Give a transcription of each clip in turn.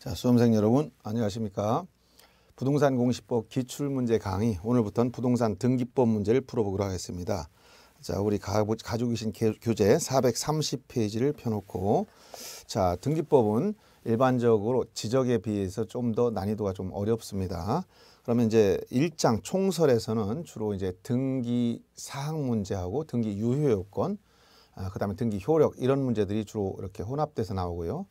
자, 수험생 여러분 안녕하십니까? 부동산 공시법 기출문제 강의 오늘부터는 부동산 등기법 문제를 풀어보도록 하겠습니다. 자, 우리 가, 가지고 계신 교재 430페이지를 펴놓고 자, 등기법은 일반적으로 지적에 비해서 좀 더 난이도가 좀 어렵습니다. 그러면 이제 일장 총설에서는 주로 이제 등기 사항 문제하고 등기 유효 요건 아, 그다음에 등기 효력 이런 문제들이 주로 이렇게 혼합돼서 나오고요.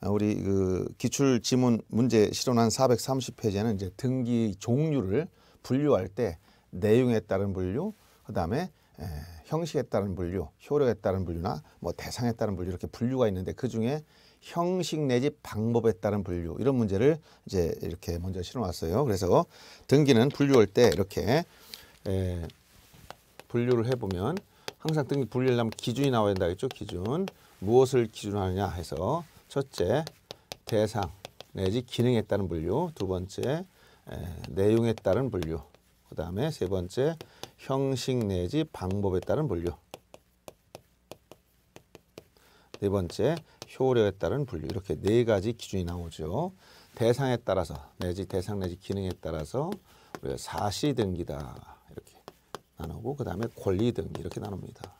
아, 우리 그 기출 지문 문제 실현한 430페이지에는 이제 등기 종류를 분류할 때 내용에 따른 분류, 그다음에 에, 형식에 따른 분류, 효력에 따른 분류나 뭐 대상에 따른 분류 이렇게 분류가 있는데 그 중에 형식 내지 방법에 따른 분류 이런 문제를 이제 이렇게 먼저 실어놨어요. 그래서 등기는 분류할 때 이렇게 에, 분류를 해보면 항상 등기 분류를 하면 기준이 나와야 된다 했죠. 기준 무엇을 기준하느냐 해서 첫째, 대상 내지 기능에 따른 분류. 두 번째, 에, 내용에 따른 분류. 그 다음에 세 번째, 형식 내지 방법에 따른 분류. 네 번째, 효력에 따른 분류. 이렇게 네 가지 기준이 나오죠. 대상에 따라서 내지 대상 내지 기능에 따라서 우리가 사시 등기다 이렇게 나누고 그 다음에 권리 등기 이렇게 나눕니다.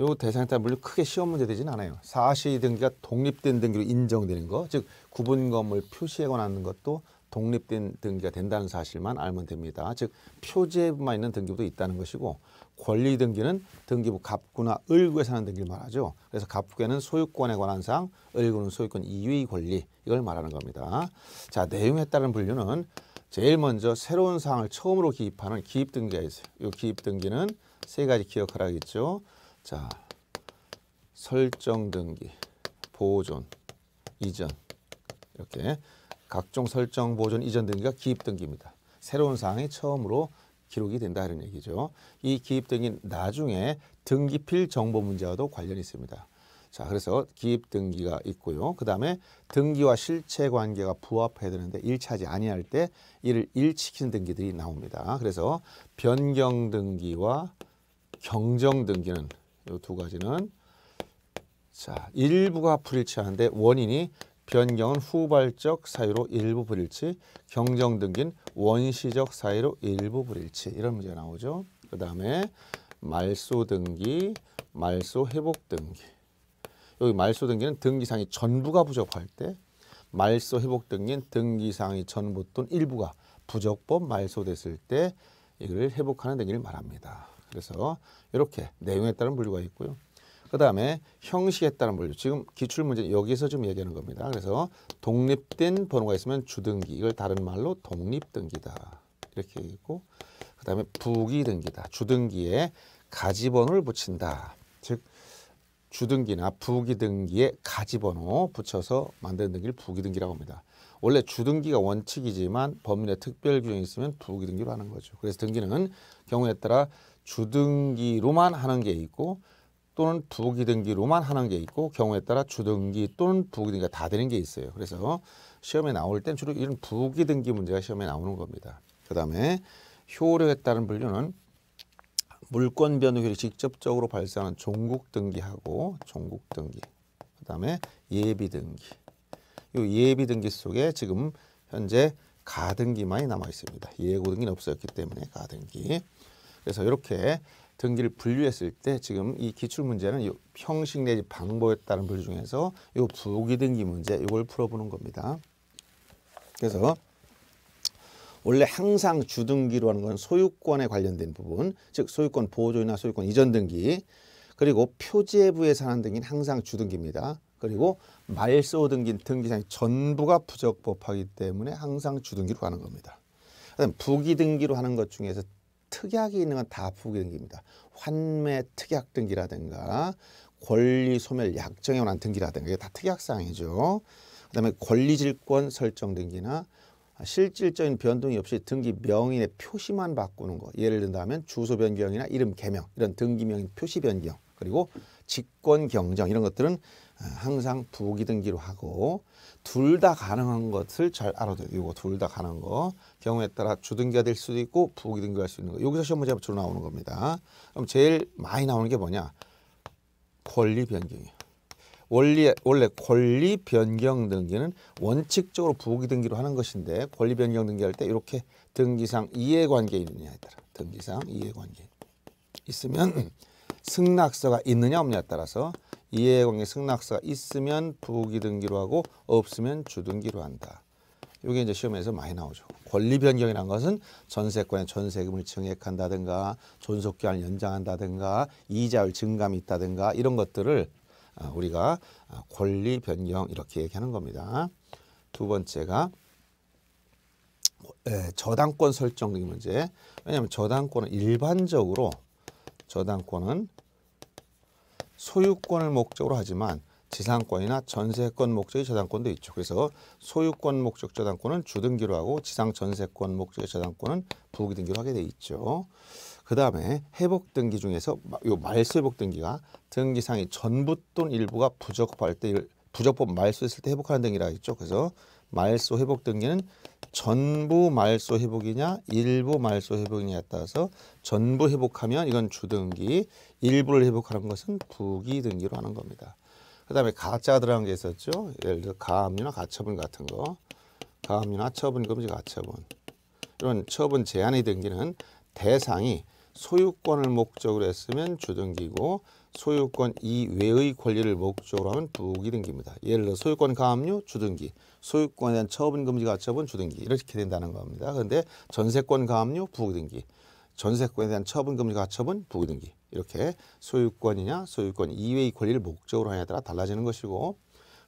요 대상에 물론 크게 시험 문제 되진 않아요. 사실 등기가 독립된 등기로 인정되는 거, 즉 구분 건물 표시해거나 하는 것도 독립된 등기가 된다는 사실만 알면 됩니다. 즉 표제에만 있는 등기부도 있다는 것이고 권리 등기는 등기부 갑구나 을구에 사는 등기를 말하죠. 그래서 갑구에는 소유권에 관한 사항, 을구는 소유권 이외의 권리 이걸 말하는 겁니다. 자 내용에 따른 분류는 제일 먼저 새로운 사항을 처음으로 기입하는 기입 등기가 있어요. 요 기입 등기는 세 가지 기억하라겠죠. 자, 설정 등기, 보존, 이전 이렇게 각종 설정, 보존, 이전 등기가 기입 등기입니다. 새로운 사항이 처음으로 기록이 된다 이런 얘기죠. 이 기입 등기는 나중에 등기필 정보 문제와도 관련이 있습니다. 자, 그래서 기입 등기가 있고요. 그 다음에 등기와 실체 관계가 부합해야 되는데 일치하지 아니할 때 이를 일치키는 등기들이 나옵니다. 그래서 변경 등기와 경정 등기는 이두 가지는 자 일부가 불일치하는데 원인이 변경은 후발적 사유로 일부 불일치, 경정 등기는 원시적 사유로 일부 불일치 이런 문제 가 나오죠. 그 다음에 말소 등기, 말소 회복 등기. 여기 말소 등기는 등기상이 전부가 부족할 때 말소 회복 등기는 등기상이 전부 또는 일부가 부적법 말소됐을 때 이걸 회복하는 등기를 말합니다. 그래서 이렇게 내용에 따른 분류가 있고요. 그 다음에 형식에 따른 분류. 지금 기출문제 여기서 좀 얘기하는 겁니다. 그래서 독립된 번호가 있으면 주등기. 이걸 다른 말로 독립등기다. 이렇게 있고 그 다음에 부기등기다. 주등기에 가지번호를 붙인다. 즉 주등기나 부기등기에 가지번호 붙여서 만드는 등기를 부기등기라고 합니다. 원래 주등기가 원칙이지만 법률에 특별 규정이 있으면 부기등기로 하는 거죠. 그래서 등기는 경우에 따라 주등기로만 하는 게 있고 또는 부기등기로만 하는 게 있고 경우에 따라 주등기 또는 부기등기가 다 되는 게 있어요. 그래서 시험에 나올 땐 주로 이런 부기등기 문제가 시험에 나오는 겁니다. 그 다음에 효력에 따른 분류는 물권 변호률이 직접적으로 발생하는 종국 등기하고 종국 등기 그 다음에 예비 등기 이 예비 등기 속에 지금 현재 가등기만이 남아 있습니다. 예고 등기는 없었기 때문에 가등기 그래서 이렇게 등기를 분류했을 때 지금 이 기출 문제는 이 형식 내지 방법에 따른 분류 중에서 이 부기등기 문제 이걸 풀어보는 겁니다. 그래서 원래 항상 주등기로 하는 건 소유권에 관련된 부분, 즉 소유권 보조이나 소유권 이전 등기, 그리고 표제부에 산한 등기는 항상 주등기입니다. 그리고 말소 등기 등기상 전부가 부적법하기 때문에 항상 주등기로 하는 겁니다. 그다음 부기등기로 하는 것 중에서 특약이 있는 건 다 부기등기입니다. 환매 특약 등기라든가 권리 소멸 약정에 관한 등기라든가 이게 다 특약사항이죠. 그다음에 권리질권 설정 등기나 실질적인 변동이 없이 등기 명인의 표시만 바꾸는 거 예를 든다면 주소 변경이나 이름 개명 이런 등기 명인 표시 변경 그리고 직권 경정 이런 것들은 항상 부기등기로 하고 둘다 가능한 것을 잘 알아둬야 요 이거 둘 다 가능한 거. 경우에 따라 주등기가 될 수도 있고 부등기가 될수 있는 거. 여기서 시험 문제가 주로 나오는 겁니다. 그럼 제일 많이 나오는 게 뭐냐? 권리 변경이에요. 원리, 원래 권리 변경 등기는 원칙적으로 부기 등기로 하는 것인데 권리 변경 등기할 때 이렇게 등기상 이해관계 있느냐에 따라 등기상 이해관계 있으면 승낙서가 있느냐 없느냐에 따라서 이해관계 승낙서가 있으면 부기등기로 하고 없으면 주등기로 한다. 이게 이제 시험에서 많이 나오죠. 권리 변경이란 것은 전세권의 전세금을 증액한다든가 존속기한을 연장한다든가 이자율 증감이 있다든가 이런 것들을 아, 우리가 아, 권리 변경 이렇게 얘기하는 겁니다. 두 번째가 저당권 설정 등의 문제. 왜냐하면 저당권은 일반적으로 저당권은 소유권을 목적으로 하지만 지상권이나 전세권 목적의 저당권도 있죠. 그래서 소유권 목적 저당권은 주등기로 하고 지상 전세권 목적의 저당권은 부기등기로 하게 돼 있죠. 그 다음에 회복등기 중에서 요 말소회복등기가 등기상의 전부 또는 일부가 부적법할 때 부적법 말소했을 때 회복하는 등기라 했죠. 그래서 말소 회복 등기는 전부 말소 회복이냐 일부 말소 회복이냐에 따라서 전부 회복하면 이건 주등기 일부를 회복하는 것은 부기 등기로 하는 겁니다. 그 다음에 가짜 들어간 게 있었죠. 예를 들어 가압류나 가처분 같은 거. 가압류나 처분금지 가처분. 이런 처분 제한의 등기는 대상이 소유권을 목적으로 했으면 주등기고 소유권 이외의 권리를 목적으로 하면 부기 등기입니다. 예를 들어 소유권 가압류 주등기, 소유권에 대한 처분금지 가처분 주등기 이렇게 된다는 겁니다. 그런데 전세권 가압류 부기 등기, 전세권에 대한 처분금지 가처분 부기 등기 이렇게 소유권이냐 소유권 이외의 권리를 목적으로 하냐에 따라 달라지는 것이고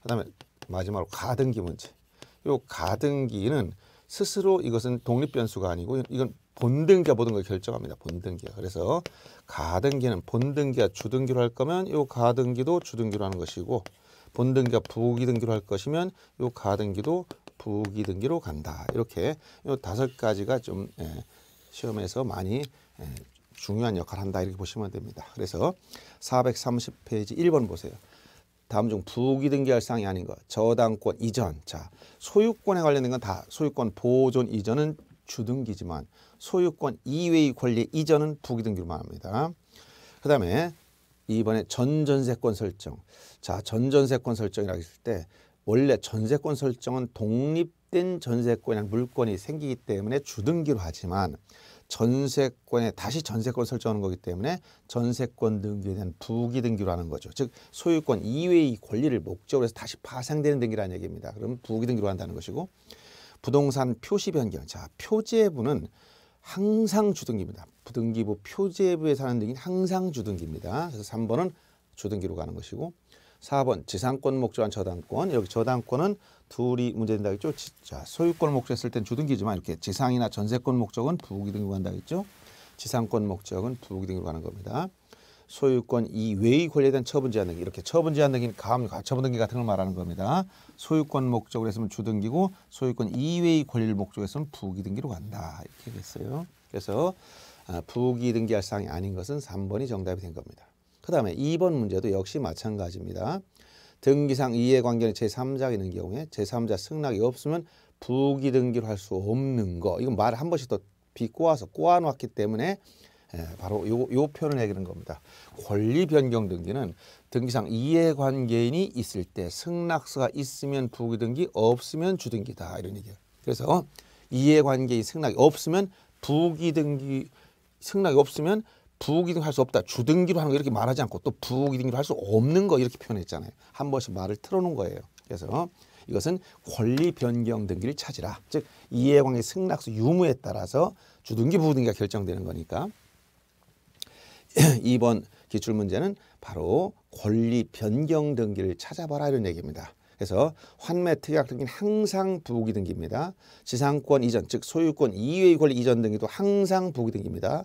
그다음에 마지막으로 가등기 문제. 이 가등기는 스스로 이것은 독립 변수가 아니고 이건 본등기와 모든 걸 결정합니다. 본등기 그래서 가등기는 본등기와 주등기로 할 거면 이 가등기도 주등기로 하는 것이고 본등기와 부기등기로 할 것이면 이 가등기도 부기등기로 간다. 이렇게 이 다섯 가지가 좀 예, 시험에서 많이 예, 중요한 역할을 한다 이렇게 보시면 됩니다. 그래서 430페이지 1번 보세요. 다음 중 부기등기할 사항이 아닌 것, 저당권 이전, 자 소유권에 관련된 건 다 소유권 보존 이전은 주등기지만 소유권 이외의 권리 이전은 부기등기로 말합니다. 그 다음에 이번에 전전세권 설정. 자, 전전세권 설정이라고 했을 때 원래 전세권 설정은 독립된 전세권이나 물건이 생기기 때문에 주등기로 하지만 전세권에 다시 전세권 설정하는 거기 때문에 전세권 등기에 대한 부기 등기라는 거죠. 즉 소유권 이외의 권리를 목적으로 해서 다시 파생되는 등기라는 얘기입니다. 그럼 부기 등기로 한다는 것이고 부동산 표시 변경. 자, 표제부는 항상 주등기입니다. 부등기부 표제부에 사는 등기는 항상 주등기입니다. 그래서 3번은 주등기로 가는 것이고 4번 지상권 목적한 저당권 여기 저당권은 둘이 문제된다 겠죠 자, 소유권 목적했을 땐 주등기지만 이렇게 지상이나 전세권 목적은 부기등기로 간다겠죠. 지상권 목적은 부기등기로 가는 겁니다. 소유권 이외의 권리에 대한 처분 제한등기 이렇게 처분 제한등기는 가압류 가처분등기 같은 걸 말하는 겁니다. 소유권 목적으로 했으면 주등기고 소유권 이외의 권리를 목적으로 했으면 부기등기로 간다 이렇게 됐어요. 그래서 아, 부기등기할 사항이 아닌 것은 3번이 정답이 된 겁니다. 그 다음에 2번 문제도 역시 마찬가지입니다. 등기상 이해관계는 제3자 있는 경우에 제3자 승낙이 없으면 부기등기로 할 수 없는 거. 이건 말한 번씩 더 비꼬아서 꼬아놓았기 때문에 예, 바로 요, 요 표현을 해기는 겁니다. 권리 변경 등기는 등기상 이해관계인이 있을 때 승낙서가 있으면 부기등기 없으면 주등기다 이런 얘기예요. 그래서 이해관계인 승낙이 없으면 부기등기 승낙이 없으면 부기도 할수 없다. 주등기로 하는 거 이렇게 말하지 않고 또 부기등기로 할 수 없는 거 이렇게 표현했잖아요. 한 번씩 말을 틀어놓은 거예요. 그래서 이것은 권리 변경 등기를 찾으라. 즉 이해관계 승낙수 유무에 따라서 주등기 부등기가 결정되는 거니까 이번 기출문제는 바로 권리 변경 등기를 찾아봐라 이런 얘기입니다. 그래서 환매 특약 등기는 항상 부기 등기입니다. 지상권 이전 즉 소유권 이외의 권리 이전 등기도 항상 부기 등기입니다.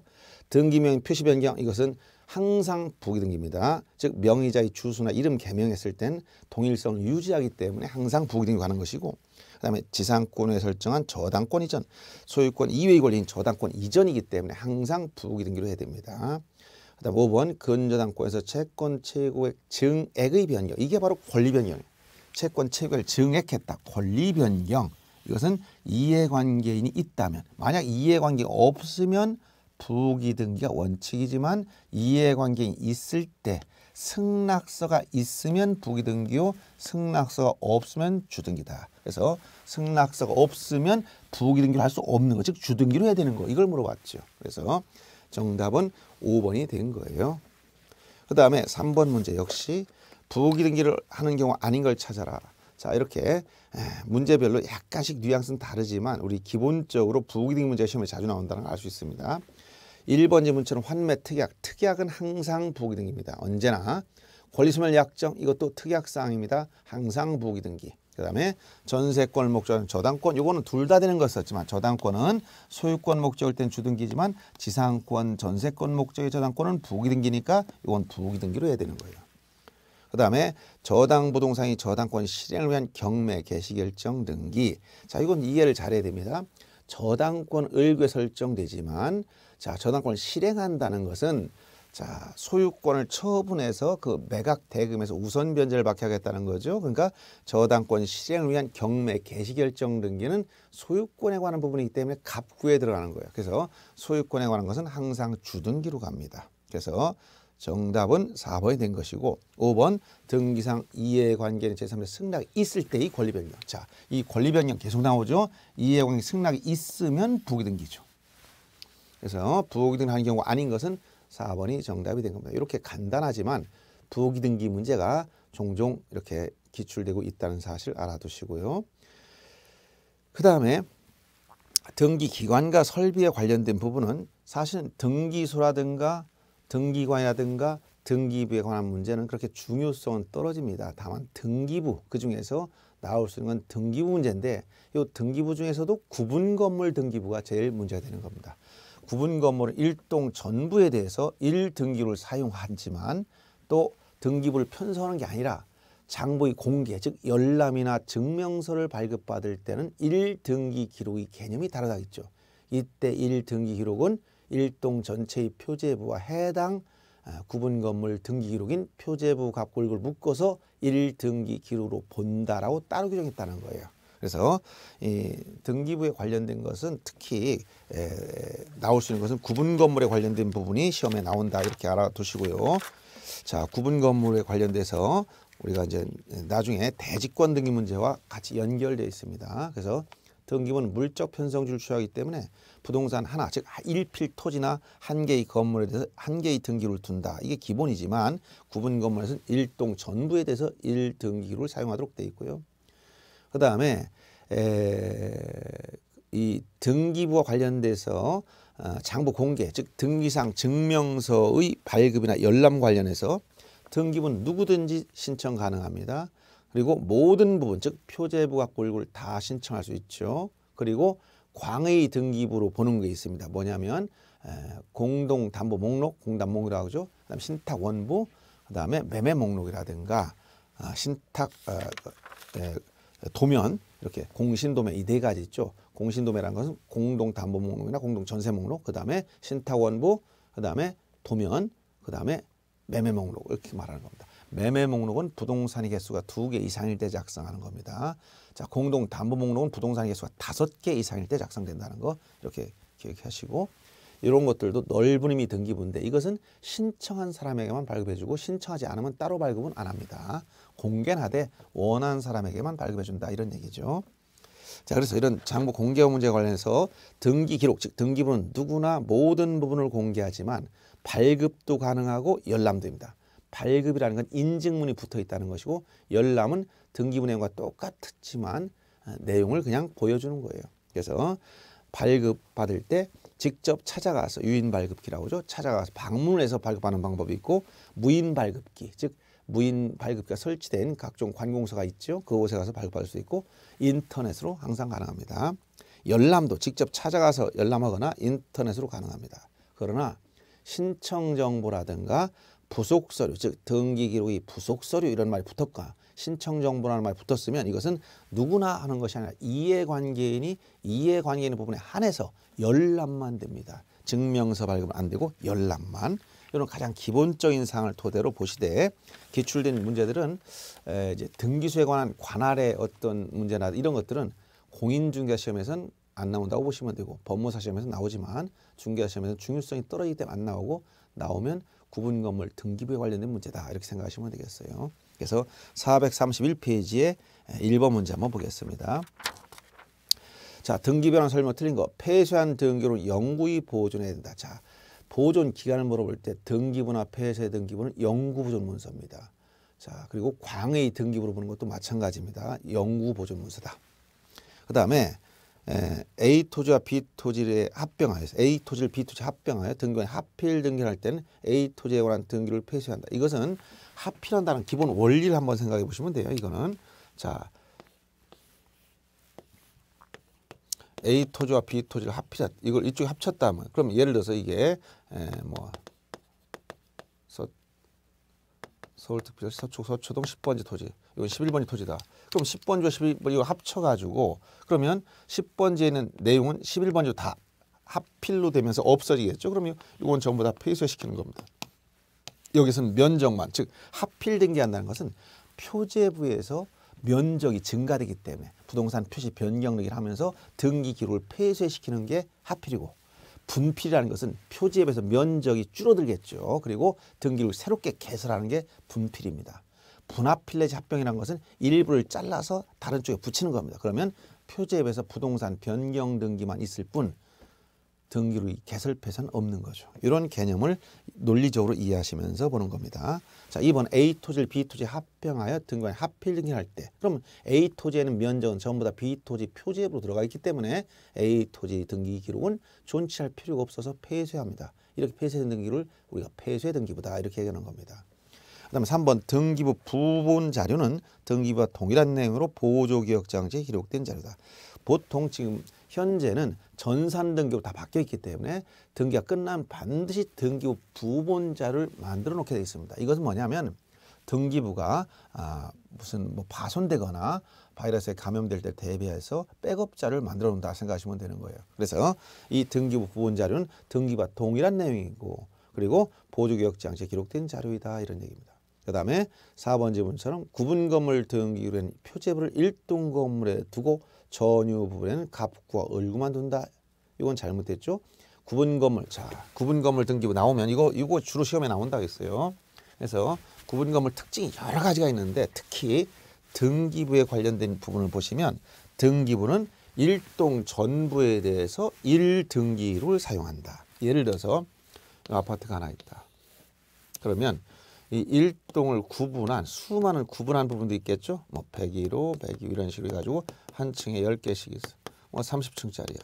등기명 표시 변경 이것은 항상 부기 등기입니다. 즉 명의자의 주소나 이름 개명했을 땐 동일성을 유지하기 때문에 항상 부기 등기로 가는 것이고 그다음에 지상권에 설정한 저당권 이전 소유권 이외의 권리인 저당권 이전이기 때문에 항상 부기 등기로 해야 됩니다. 그다음 5번 근저당권에서 채권 최고액 증액의 변경 이게 바로 권리 변경이에요. 채권 채체을 증액했다. 권리 변경. 이것은 이해관계인이 있다면 만약 이해관계 가 없으면 부기등기가 원칙이지만 이해관계인이 있을 때 승낙서가 있으면 부기등기요 승낙서가 없으면 주등기다. 그래서 승낙서가 없으면 부기등기를할 수 없는 거 즉 주등기로 해야 되는 거 이걸 물어봤죠. 그래서 정답은 5번이 된 거예요. 그 다음에 3번 문제 역시 부기등기를 하는 경우 아닌 걸 찾아라. 자 이렇게 예, 문제별로 약간씩 뉘앙스는 다르지만 우리 기본적으로 부기등기 문제가 시험에 자주 나온다는 걸 알 수 있습니다. 1번 지문처럼 환매 특약, 특약은 항상 부기등기입니다. 언제나 권리소멸 약정 이것도 특약사항입니다. 항상 부기등기. 그 다음에 전세권 목적은 저당권 요거는 둘 다 되는 것이었지만 저당권은 소유권 목적일 땐 주등기지만 지상권 전세권 목적의 저당권은 부기등기니까 이건 부기등기로 해야 되는 거예요. 그다음에 저당 부동산이 저당권 실행을 위한 경매 개시 결정 등기. 자, 이건 이해를 잘해야 됩니다. 저당권 을괴 설정되지만 자, 저당권 실행한다는 것은 자, 소유권을 처분해서 그 매각 대금에서 우선 변제를 받게 하겠다는 거죠. 그러니까 저당권 실행을 위한 경매 개시 결정 등기는 소유권에 관한 부분이기 때문에 갑구에 들어가는 거예요. 그래서 소유권에 관한 것은 항상 주등기로 갑니다. 그래서 정답은 4번이 된 것이고 5번 등기상 이해관계는 제3자 승낙이 있을 때의 권리변경. 자, 이 권리변경 계속 나오죠. 이해관계 승낙이 있으면 부기등기죠. 그래서 부기등기하는 경우 아닌 것은 4번이 정답이 된 겁니다. 이렇게 간단하지만 부기등기 문제가 종종 이렇게 기출되고 있다는 사실 알아두시고요. 그 다음에 등기 기관과 설비에 관련된 부분은 사실 등기소라든가 등기관이라든가 등기부에 관한 문제는 그렇게 중요성은 떨어집니다. 다만 등기부 그중에서 나올 수 있는 건 등기부 문제인데 이 등기부 중에서도 구분 건물 등기부가 제일 문제가 되는 겁니다. 구분 건물 일동 전부에 대해서 일등기부를 사용하지만 또 등기부를 편성하는 게 아니라 장부의 공개 즉 열람이나 증명서를 발급받을 때는 일등기 기록의 개념이 다르다겠죠. 이때 일등기 기록은 일동 전체의 표제부와 해당 아, 구분 건물 등기 기록인 표제부 갑골을 묶어서 1등기 기록으로 본다라고 따로 규정했다는 거예요. 그래서 이 등기부에 관련된 것은 특히 에, 나올 수 있는 것은 구분 건물에 관련된 부분이 시험에 나온다 이렇게 알아두시고요. 자, 구분 건물에 관련돼서 우리가 이제 나중에 대지권 등기 문제와 같이 연결돼 있습니다. 그래서 등기부는 물적 편성줄 취하기 때문에 부동산 하나 즉 일필 토지나 한 개의 건물에 대해서 한 개의 등기를 둔다. 이게 기본이지만 구분 건물에서는 일동 전부에 대해서 일등기를 사용하도록 돼 있고요. 그다음에 에, 이 등기부와 관련돼서 어, 장부 공개 즉 등기상 증명서의 발급이나 열람 관련해서 등기부는 누구든지 신청 가능합니다. 그리고 모든 부분 즉 표제부가 골고루 다 신청할 수 있죠. 그리고 광의 등기부로 보는 게 있습니다. 뭐냐면 공동 담보 목록, 공담 목록이라고 하죠. 그다음 신탁 원부, 그다음에 매매 목록이라든가 아, 신탁 어, 도면 이렇게 공신도매 이네 가지 있죠. 공신도매라는 것은 공동 담보 목록이나 공동 전세 목록, 그다음에 신탁 원부, 그다음에 도면, 그다음에 매매 목록 이렇게 말하는 겁니다. 매매 목록은 부동산의 개수가 두 개 이상일 때 작성하는 겁니다. 자, 공동 담보 목록은 부동산 개수가 다섯 개 이상일 때 작성된다는 거 이렇게 기억하시고 이런 것들도 넓은 의미 등기부인데 이것은 신청한 사람에게만 발급해주고 신청하지 않으면 따로 발급은 안 합니다. 공개나되 원하는 사람에게만 발급해준다 이런 얘기죠. 자 그래서 이런 장부 공개 문제 관련해서 등기 기록 즉 등기부는 누구나 모든 부분을 공개하지만 발급도 가능하고 열람됩니다. 도 발급이라는 건 인증문이 붙어 있다는 것이고 열람은 등기부내용과 똑같지만 아, 내용을 그냥 보여주는 거예요. 그래서 발급받을 때 직접 찾아가서 유인 발급기라고 하죠. 찾아가서 방문 해서 발급하는 방법이 있고 무인 발급기 즉 무인 발급기가 설치된 각종 관공서가 있죠. 그곳에 가서 발급받을 수 있고 인터넷으로 항상 가능합니다. 열람도 직접 찾아가서 열람하거나 인터넷으로 가능합니다. 그러나 신청 정보라든가 부속 서류 즉 등기 기록이 부속 서류 이런 말이 붙었까 신청 정보라는 말이 붙었으면 이것은 누구나 하는 것이 아니라 이해관계인이 이해관계인 부분에 한해서 열람만 됩니다. 증명서 발급 은안 되고 열람만. 이런 가장 기본적인 사항을 토대로 보시되 기출된 문제들은 에, 이제 등기소에 관한 관할의 어떤 문제나 이런 것들은 공인중개사 시험에선안 나온다고 보시면 되고 법무사 시험에서 나오지만 중개사 시험에서 중요성이 떨어지기 때문에 안 나오고 나오면 구분 건물 등기부에 관련된 문제다 이렇게 생각하시면 되겠어요. 그래서 431페이지에 1번 문제 한번 보겠습니다. 자, 등기별한 설명 틀린 거. 폐쇄한 등기로는 영구히 보존해야 된다. 자, 보존 기간을 물어볼 때 등기부나 폐쇄 등기부는 영구 보존 문서입니다. 자, 그리고 광의 등기부로 보는 것도 마찬가지입니다. 영구 보존 문서다. 그다음에 A 토지와 B 토지를 합병하여 A 토지를 B 토지 합병하여 등기관 필 등기를 할 때는 A 토지에 관한 등기를 폐쇄한다. 이것은 합필한다는 기본 원리를 한번 생각해 보시면 돼요. 이거는 자 A 토지와 B 토지를 합치다 이걸 이쪽에 합쳤다면 그럼 예를 들어서 이게 에, 예, 뭐 서울특별시 서초 서초동 10번지 토지 이건 11번지 토지다. 그럼 10번지와 11번지 이거 합쳐가지고 그러면 10번지에는 내용은 11번지로 다 합필로 되면서 없어지겠죠. 그러면 이건 전부 다 폐쇄시키는 겁니다. 여기서는 면적만 즉 하필 등기한다는 것은 표제부에서 면적이 증가되기 때문에 부동산 표시 변경 등기를 하면서 등기 기록을 폐쇄시키는 게 하필이고 분필이라는 것은 표제부에서 면적이 줄어들겠죠. 그리고 등기를 새롭게 개설하는 게 분필입니다. 분합필 내지 합병이라는 것은 일부를 잘라서 다른 쪽에 붙이는 겁니다. 그러면 표제에 부서 부동산 변경 등기만 있을 뿐 등기로 개설폐산 없는 거죠. 이런 개념을 논리적으로 이해하시면서 보는 겁니다. 자, 이번 A 토지를 B 토지 합병하여 등기관에 합필등기할때 그럼 A 토지에는 면적은 전부 다 B 토지 표지앱으로 들어가 있기 때문에 A 토지 등기 기록은 존치할 필요가 없어서 폐쇄합니다. 이렇게 폐쇄된 등기를 우리가 폐쇄 등기부다 이렇게 얘기하는 겁니다. 그 다음에 3번 등기부 부분 자료는 등기부와 동일한 내용으로 보조기억장치에 기록된 자료다. 보통 지금 현재는 전산 등기로 다 바뀌어 있기 때문에 등기가 끝난 반드시 등기부 부본자를 만들어 놓게 되어 있습니다. 이것은 뭐냐면 등기부가 아, 무슨 뭐 파손되거나 바이러스에 감염될 때 대비해서 백업자를 만들어 놓는다 생각하시면 되는 거예요. 그래서 이 등기부 부본 자료는 등기와 동일한 내용이고 그리고 보조개혁장치에 기록된 자료이다 이런 얘기입니다. 그 다음에 사번 지문처럼 구분 건물 등기로 된 표제부를 일동 건물에 두고 전유 부분에는 갑과 을구만 둔다. 이건 잘못됐죠. 구분 건물. 자, 구분 건물 등기부 나오면 이거 이거 주로 시험에 나온다고 했어요. 그래서 구분 건물 특징이 여러 가지가 있는데 특히 등기부에 관련된 부분을 보시면 등기부는 일동 전부에 대해서 일등기를 사용한다. 예를 들어서 아파트가 하나 있다. 그러면 이 일동을 구분한 수많은 구분한 부분도 있겠죠. 뭐 101호, 102 이런 식으로 해가지고 한 층에 열개씩 있어. 뭐 30층짜리야.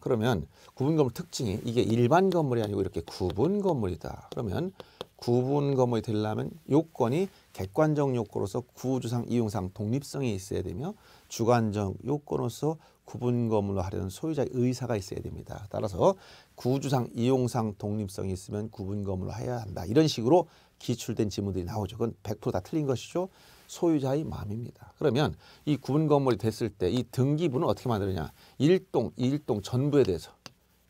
그러면 구분 건물 특징이 이게 일반 건물이 아니고 이렇게 구분 건물이다. 그러면 구분 건물이 되려면 요건이 객관적 요건으로서 구조상 이용상 독립성이 있어야 되며 주관적 요건으로서 구분 건물로 하려는 소유자의 의사가 있어야 됩니다. 따라서 구조상 이용상 독립성이 있으면 구분 건물로 해야 한다. 이런 식으로 기출된 지문들이 나오죠. 그건 100%다 틀린 것이죠. 소유자의 마음입니다. 그러면 이 구분 건물이 됐을 때 이 등기부는 어떻게 만드느냐? 일동이동 전부에 대해서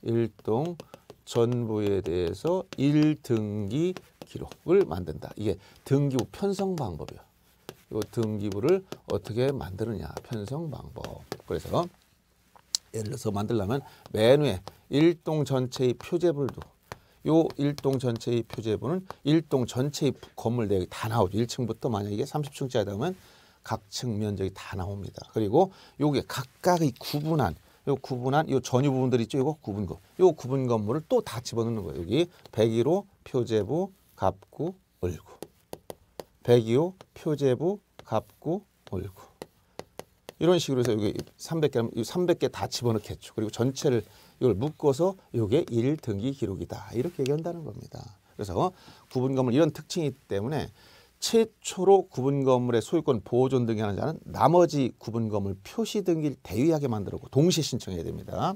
일동 전부에 대해서 일등기 기록을 만든다. 이게 등기부 편성 방법이요. 이 등기부를 어떻게 만드느냐 편성 방법. 그래서 예를 들어서 만들려면 메뉴에 일동 전체의 표제불도 요 일동 전체의 표제부는 일동 전체의 건물 내역이 다 나오죠. 1층부터 만약에 30층짜리 하면 각층 면적이 다 나옵니다. 그리고 요게 각각의 구분한 요 구분한 요 전유 부분들 있죠. 요거 구분 거. 요 구분 건물을 또 다 집어넣는 거예요. 여기 101호 표제부 갑구 을구. 102호 표제부 갑구 을구. 이런 식으로 해서 여기 300개 300개 다 집어넣겠죠. 그리고 전체를 이걸 묶어서 이게 일등기 기록이다. 이렇게 얘기한다는 겁니다. 그래서 구분 건물 이런 특징이 있기 때문에 최초로 구분 건물의 소유권 보존 등기 하는 자는 나머지 구분 건물 표시 등기를 대위하게 만들고 동시 에 신청해야 됩니다.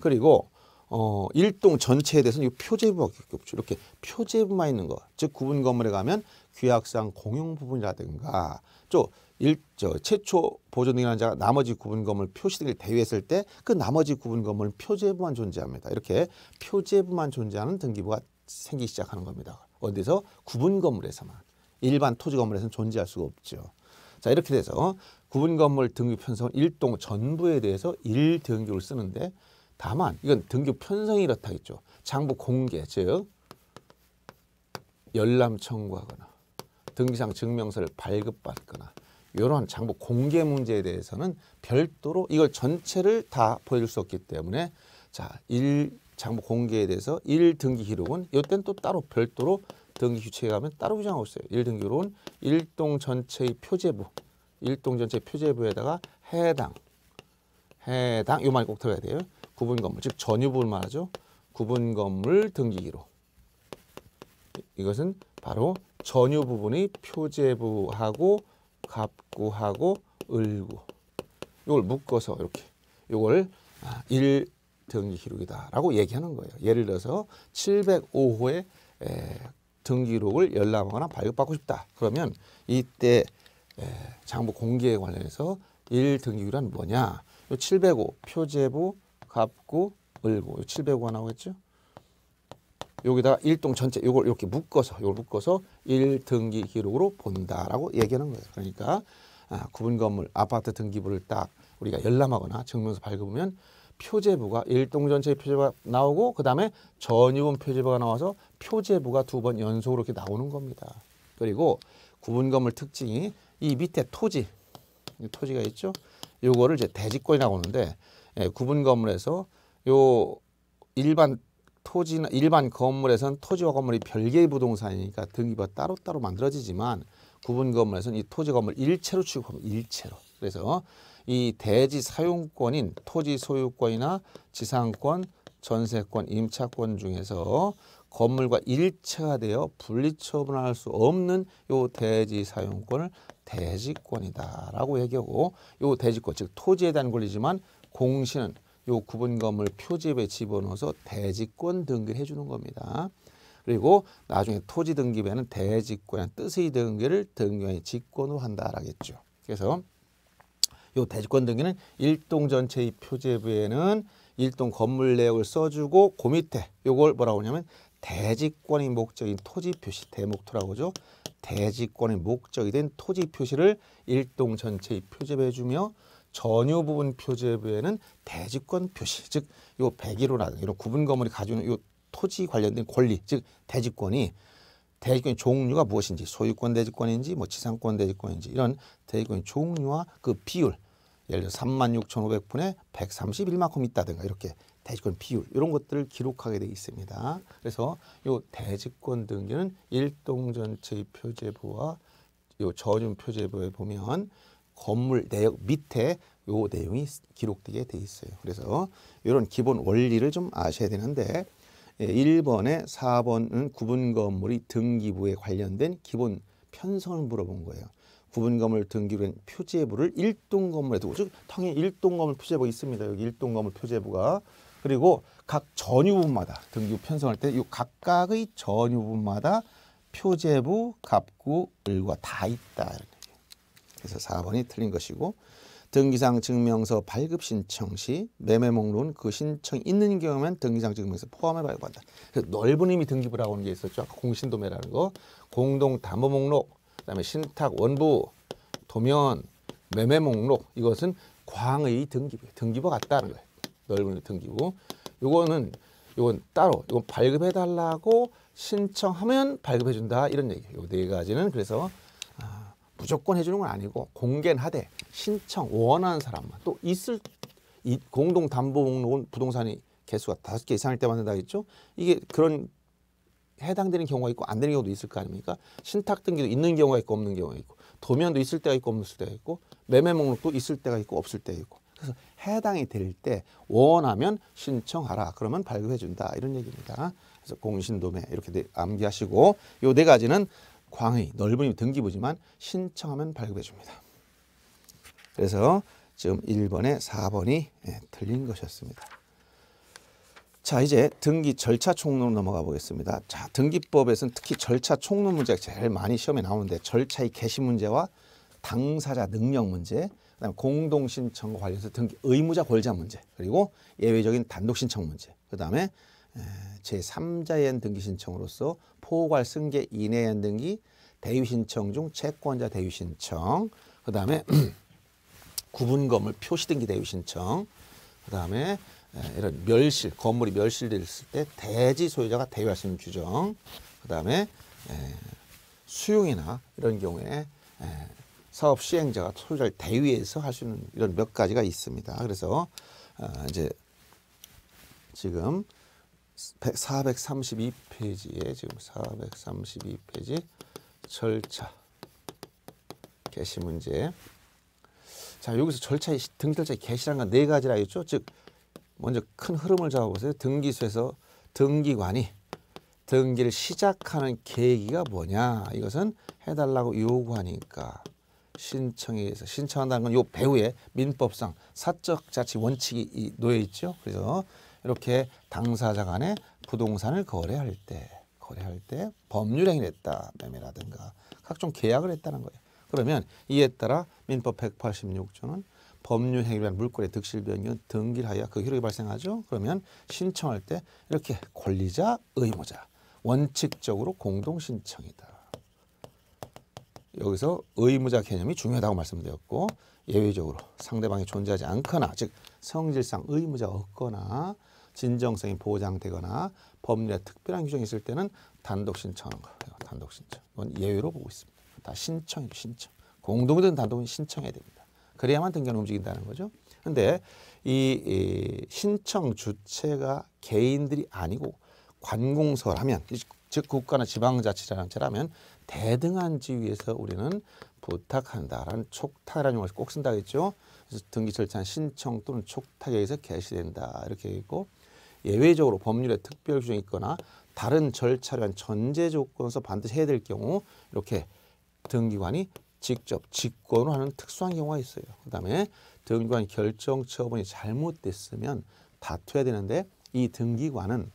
그리고 어, 일동 전체에 대해서는 이 표제부밖에 없죠. 이렇게 표제부만 있는 거. 즉 구분 건물에 가면 규약상 공용 부분이라든가 또 일저 최초 보존되는 자가 나머지 구분 건물 표시등을 대위했을 때 그 나머지 구분 건물은 표제부만 존재합니다. 이렇게 표제부만 존재하는 등기부가 생기기 시작하는 겁니다. 어디서 구분 건물에서만 일반 토지 건물에서는 존재할 수가 없죠. 자 이렇게 돼서 구분 건물 등기 편성은 일동 전부에 대해서 일등기를 쓰는데 다만 이건 등기 편성이 이렇다겠죠. 장부 공개 즉 열람 청구하거나 등기상 증명서를 발급받거나 이러한 장부 공개 문제에 대해서는 별도로 이걸 전체를 다 보여줄 수 없기 때문에 자, 일 장부 공개에 대해서 일등기 기록은 이때는 또 따로 별도로 등기 규칙에 가면 따로 규정하고 있어요. 일등기 기록은 일동 전체의 표제부, 일동 전체 표제부에다가 해당, 해당 요말꼭 들어가야 돼요. 구분 건물, 즉 전유부를 말하죠. 구분 건물 등기 기록. 이것은 바로 전유 부분의 표제부하고 갑구하고 을구 이걸 묶어서 이렇게 이걸 1 아, 등기 기록이다라고 얘기하는 거예요. 예를 들어서 705호의 등기록을 열람하거나 발급받고 싶다. 그러면 이때 장부 공개에 관련해서 1등기기란 뭐냐? 요 705, 표제부, 갑구, 을구. 요 705가 나오겠죠? 여기다가 동 전체 요걸 이렇게 묶어서 요걸 묶어서 1등기 기록으로 본다라고 얘기하는 거예요. 그러니까 아, 구분 건물 아파트 등기부를 딱 우리가 열람하거나 증명서 밝으면 표제부가 일동 전체의 표제부가 나오고 그다음에 전유분 표제부가 나와서 표제부가 두 번 연속으로 이렇게 나오는 겁니다. 그리고 구분 건물 특징이 이 밑에 토지 토지가 있죠. 요거를 이제 대지권이라고 하는데 예, 구분 건물에서 요 일반 토지나 일반 건물에서는 토지와 건물이 별개의 부동산이니까 등기부가 따로따로 만들어지지만 구분 건물에서는 이 토지 건물 일체로 취급하면 일체로. 그래서 이 대지 사용권인 토지 소유권이나 지상권, 전세권, 임차권 중에서 건물과 일체가 되어 분리처분할 수 없는 요 대지 사용권을 대지권이다라고 얘기하고 요 대지권 즉 토지에 대한 권리지만 공시는 요 구분검을 표집에 집어넣어서 대지권 등기를 해주는 겁니다. 그리고 나중에 토지 등기에는 대지권 뜻의 등기를 등기의 직권으로 한다라겠죠. 그래서 요 대지권 등기는 일동 전체의 표제에는 일동 건물 내역을 써주고 그 밑에 요걸 뭐라고 하냐면 대지권의 목적인 토지 표시 대목토라고 하죠. 대지권의 목적이 된 토지 표시를 일동 전체의 표제부에 주며 전유 부분 표제부에는 대지권 표시, 즉요1 0 1호라든 이런 구분 건물이 가지는 요 토지 관련된 권리, 즉 대지권이 대지권의 종류가 무엇인지, 소유권 대지권인지, 뭐 지상권 대지권인지 이런 대지권의 종류와 그 비율, 예를 들어 3만 6,500분의 131만큼 있다든가 이렇게 대지권 비율 이런 것들을 기록하게 돼 있습니다. 그래서 요 대지권 등기는 일동 전체의 표제부와 요전유 표제부에 보면 건물 내역 밑에 요 내용이 기록되게 돼 있어요. 그래서 이런 기본 원리를 좀 아셔야 되는데 1번에 예, 4번은 구분 건물이 등기부에 관련된 기본 편성을 물어본 거예요. 구분 건물 등기부된 표제부를 1동 건물에 두고 즉당연 1동 건물 표제부 있습니다. 여기 1동 건물 표제부가 그리고 각 전유분마다 등기부 편성할 때이 각각의 전유분마다 표제부, 갑구, 을과 다 있다. 그래서 4번이 틀린 것이고 등기상 증명서 발급 신청 시 매매 목록은 그 신청 이 있는 경우면 등기상 증명서 포함해 발급한다. 그래서 넓은 의미 등기부라고 하는 게 있었죠. 아까 공신도매라는 거. 공동 담보 목록, 그다음에 신탁 원부, 도면, 매매 목록 이것은 광의 등기부, 등기부 같다는 거예요. 넓은 등기부. 요거는 요건 따로 요건 발급해 달라고 신청하면 발급해 준다 이런 얘기예요. 요네 가지는 그래서 무조건 해주는 건 아니고 공개는 하되 신청 원하는 사람만 또 있을 이 공동 담보 목록은 부동산이 개수가 다섯 개 이상일 때만 된다 했죠. 이게 그런 해당되는 경우가 있고 안 되는 경우도 있을 거 아닙니까? 신탁 등기도 있는 경우가 있고 없는 경우가 있고 도면도 있을 때가 있고 없을 때가 있고 매매 목록도 있을 때가 있고 없을 때가 있고 그래서 해당이 될 때 원하면 신청하라 그러면 발급해 준다 이런 얘기입니다. 그래서 공신도매 이렇게 암기하시고 요 네 가지는 광의 넓은 등기부지만 신청하면 발급해 줍니다. 그래서 지금 1번에 4번이 예, 틀린 것이었습니다. 자 이제 등기 절차 총론으로 넘어가 보겠습니다. 자 등기법에서는 특히 절차 총론 문제가 제일 많이 시험에 나오는데 절차의 개시 문제와 당사자 능력 문제, 그다음 공동 신청과 관련해서 등기 의무자 골자 문제, 그리고 예외적인 단독 신청 문제, 그다음에 제3자의 등기 신청으로서 소괄 승계 이내한 등기 대위 신청 중 채권자 대위 신청 그다음에 구분 건물 표시 등기 대위 신청 그다음에 이런 멸실 건물이 멸실됐을 때 대지 소유자가 대위할수 있는 규정 그다음에 수용이나 이런 경우에 사업 시행자가 소유자를 대위해서 할 수 있는 이런 몇 가지가 있습니다. 그래서 어, 이제 지금 432페이지에 지금 432페이지 절차 개시 문제. 자 여기서 절차의 등절차의 개시란건 네 가지라 했죠. 즉 먼저 큰 흐름을 잡아보세요. 등기소에서 등기관이 등기를 시작하는 계기가 뭐냐. 이것은 해달라고 요구하니까 신청에 의해서 신청한다는 건 요배후에 민법상 사적 자치 원칙이 놓여 있죠. 그래서 이렇게 당사자 간에 부동산을 거래할 때 거래할 때 법률 행위를 했다. 매매라든가 각종 계약을 했다는 거예요. 그러면 이에 따라 민법 186조는 법률 행위를 한 물권의 득실 변경 등기하여 그 효력이 발생하죠. 그러면 신청할 때 이렇게 권리자, 의무자 원칙적으로 공동 신청이다. 여기서 의무자 개념이 중요하다고 말씀드렸고 예외적으로 상대방이 존재하지 않거나 즉 성질상 의무자가 없거나 진정성이 보장되거나 법률에 특별한 규정이 있을 때는 단독 신청하는 거예요. 단독 신청. 이건 예외로 보고 있습니다. 다 신청이에요. 신청. 공동이든 단독은 신청해야 됩니다. 그래야만 등기는 움직인다는 거죠. 근데 이, 이 신청 주체가 개인들이 아니고 관공서라면 즉 국가나 지방자치단체라면 대등한 지위에서 우리는 부탁한다라는 촉탁이라는 용어를 꼭 쓴다겠죠. 그래서 등기 절차 신청 또는 촉탁에 의해서 개시된다 이렇게 있고 예외적으로 법률에 특별 규정이 있거나 다른 절차를 한 전제 조건에서 반드시 해야 될 경우 이렇게 등기관이 직접 직권으로 하는 특수한 경우가 있어요. 그다음에 등기관 결정 처분이 잘못됐으면 다투야 되는데 이 등기관은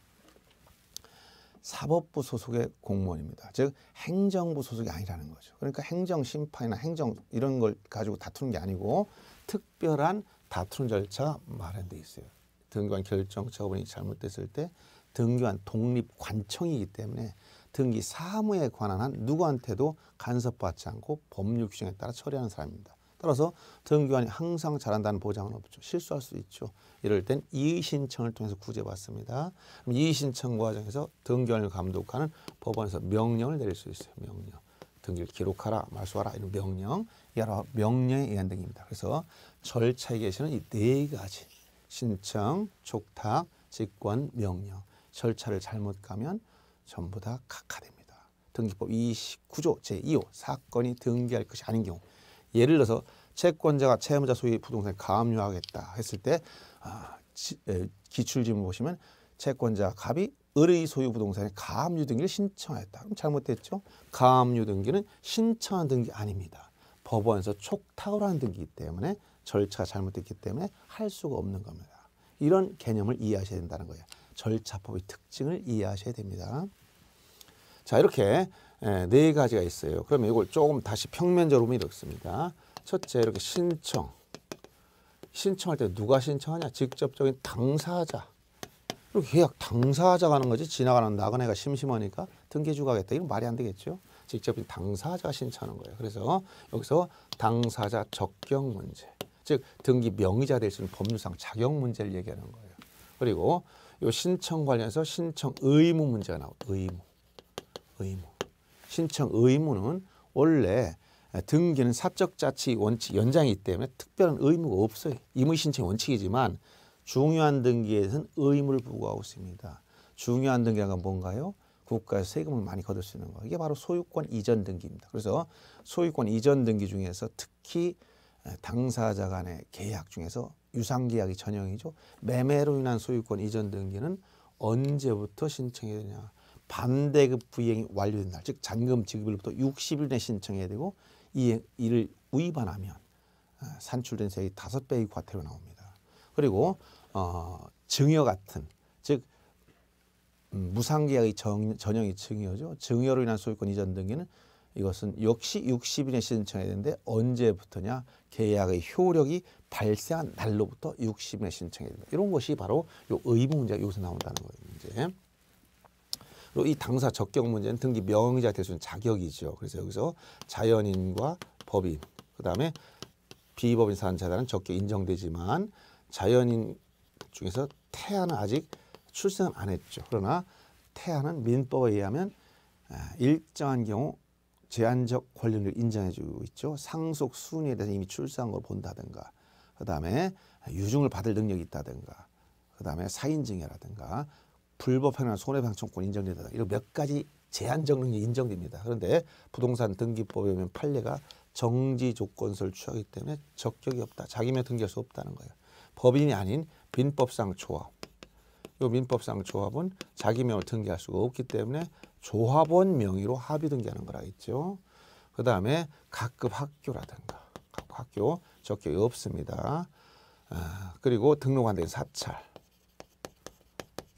사법부 소속의 공무원입니다. 즉 행정부 소속이 아니라는 거죠. 그러니까 행정 심판이나 행정 이런 걸 가지고 다투는 게 아니고 특별한 다투는 절차 마련돼 있어요. 등교한 결정 처분이 잘못됐을 때 등교한 독립 관청이기 때문에 등기 사무에 관한 한 누구한테도 간섭받지 않고 법률 규정에 따라 처리하는 사람입니다. 따라서 등교관이 항상 잘한다는 보장은 없죠. 실수할 수 있죠. 이럴 땐 이의신청을 통해서 구제받습니다. 이의신청 과정에서 등교환을 감독하는 법원에서 명령을 내릴 수 있어요. 명령. 등기를 기록하라, 말소하라 이런 명령, 여러 명령에 의한 등입니다. 그래서 절차에 계시는 이 네 가지 신청, 촉탁, 직권, 명령, 절차를 잘못 가면 전부 다 각하됩니다. 등기법 29조 제2호 사건이 등기할 것이 아닌 경우 예를 들어서 채권자가 채무자 소유 부동산에 가압류하겠다 했을 때 아, 기출지문 보시면 채권자 갑이 을의 소유 부동산에 가압류 등기를 신청했다. 그럼 잘못됐죠? 가압류 등기는 신청한 등기 아닙니다. 법원에서 촉탁을 한 등기이기 때문에 절차가 잘못됐기 때문에 할 수가 없는 겁니다. 이런 개념을 이해하셔야 된다는 거예요. 절차법의 특징을 이해하셔야 됩니다. 자 이렇게 예, 네 가지가 있어요. 그러면 이걸 조금 다시 평면적으로 보면 이렇습니다. 첫째 이렇게 신청. 신청할 때 누가 신청하냐? 직접적인 당사자. 이렇게 계약 당사자가 하는 거지 지나가는 나그네가 심심하니까 등기주가 겠다 이건 말이 안 되겠죠. 직접인 당사자가 신청하는 거예요. 그래서 여기서 당사자 적격 문제. 즉 등기 명의자 될수 있는 법률상 자격 문제를 얘기하는 거예요. 그리고 요 신청 관련해서 신청 의무 문제가 나옵니 의무. 의무. 신청 의무는 원래 등기는 사적 자치 원칙 연장이기 때문에 특별한 의무가 없어요. 임의 신청 원칙이지만 중요한 등기에서는 의무를 부과하고 있습니다. 중요한 등기가 뭔가요? 국가에서 세금을 많이 거둘 수 있는 거. 이게 바로 소유권 이전 등기입니다. 그래서 소유권 이전 등기 중에서 특히 당사자 간의 계약 중에서 유상계약이 전형이죠. 매매로 인한 소유권 이전 등기는 언제부터 신청해야 되냐. 반대급 부행이 완료된 날, 즉 잔금 지급일부터 60일 내 신청해야 되고 이 이를 위반하면 아, 산출된 세액이 다섯 배의 과태료 나옵니다. 그리고 어, 증여 같은 즉 음, 무상계약의 전형이 증여죠. 증여로 인한 소유권 이전 등기는 이것은 역시 60일에 신청해야 되는데 언제부터냐? 계약의 효력이 발생한 날로부터 60일에 신청해야 된다. 이런 것이 바로 요 의무 문제가 여기서 나온다는 거예요. 이제. 그리고 이 당사 적격 문제는 등기 명의자 대수는 자격이죠. 그래서 여기서 자연인과 법인, 그 다음에 비법인 사는 자단은 적격 인정되지만 자연인 중에서 태아는 아직 출생안 했죠. 그러나 태아는 민법에 의하면 아, 일정한 경우 제한적 권리를 인정해주고 있죠. 상속 순위에 대해서 이미 출산 걸 본다든가, 그 다음에 유증을 받을 능력이 있다든가, 그 다음에 사인증여라든가, 불법행위나 손해방청권 인정된다 든가 이런 몇 가지 제한적 능력이 인정됩니다. 그런데 부동산 등기법에 보면 판례가 정지 조건서를 취하기 때문에 적격이 없다. 자기면 등기할 수 없다는 거예요. 법인이 아닌 민법상 조합. 이 민법상 조합은 자기명을 등기할 수가 없기 때문에 조합원 명의로 합의 등기하는 거라 했죠. 그 다음에 각급 학교라든가 각급 학교 적격이 없습니다. 아, 그리고 등록 안 된 사찰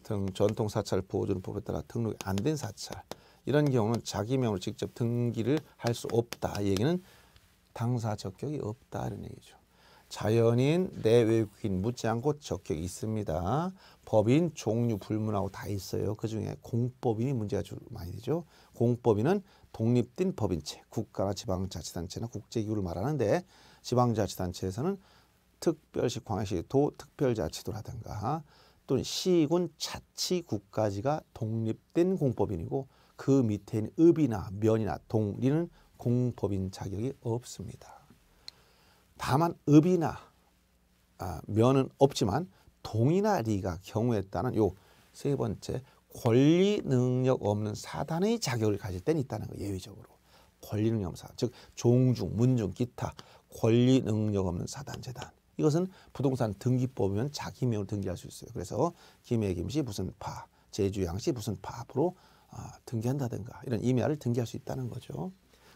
등 전통 사찰 보호조법에 따라 등록이 안 된 사찰 이런 경우는 자기 명으로 직접 등기를 할 수 없다. 이 얘기는 당사 적격이 없다 이런 얘기죠. 자연인, 내외국인 묻지 않고 적격이 있습니다. 법인 종류 불문하고 다 있어요. 그중에 공법인이 문제가 주로 많이 되죠. 공법인은 독립된 법인체, 국가나 지방자치단체나 국제기구를 말하는데 지방자치단체에서는 특별시 광역시 도 특별자치도라든가 또는 시군 자치국까지가 독립된 공법인이고 그 밑에는 읍이나 면이나 동리는 공법인 자격이 없습니다. 다만 읍이나 아, 면은 없지만 동이나 리가 경우에 따른 요 세 번째 권리 능력 없는 사단의 자격을 가질 때는 있다는 거 예외적으로 권리 능력 없는 사단 즉 종중 문중 기타 권리 능력 없는 사단 재단 이것은 부동산 등기법이면 자기 명을 등기할 수 있어요 그래서 김해 김씨 무슨 파 제주 양씨 무슨 파 앞으로 아, 등기한다든가 이런 임야를 등기할 수 있다는 거죠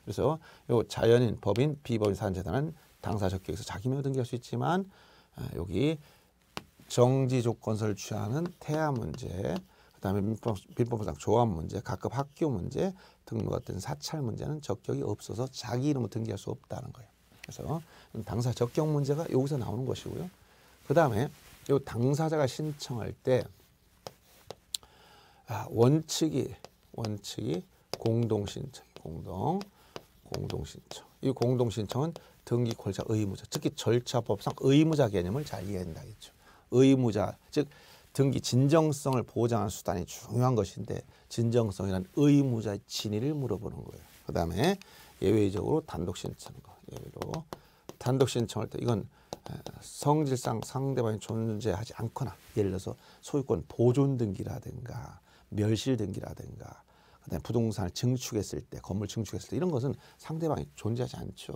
그래서 요 자연인 법인 비법인 사단 재단은 당사 적격에서 자기 명을 등기할 수 있지만 아, 여기 정지 조건서를 취하는 태아 문제, 그다음에 민법, 민법상 조합 문제, 각급 학교 문제 등록 같은 사찰 문제는 적격이 없어서 자기 이름을 등기할 수 없다는 거예요. 그래서 당사 적격 문제가 여기서 나오는 것이고요. 그다음에 요 당사자가 신청할 때 아, 원칙이 원칙이 공동 신청, 공동 공동 신청. 이 공동 신청은 등기 권자 의무자, 특히 절차법상 의무자 개념을 잘 이해한다겠죠. 의무자 즉 등기 진정성을 보장하는 수단이 중요한 것인데 진정성이란 의무자의 진위를 물어보는 거예요. 그 다음에 예외적으로 단독 신청인 거 예외로 단독 신청할 때 이건 성질상 상대방이 존재하지 않거나 예를 들어서 소유권 보존 등기라든가 멸실 등기라든가 그다음에 부동산을 증축했을 때 건물 증축했을 때 이런 것은 상대방이 존재하지 않죠.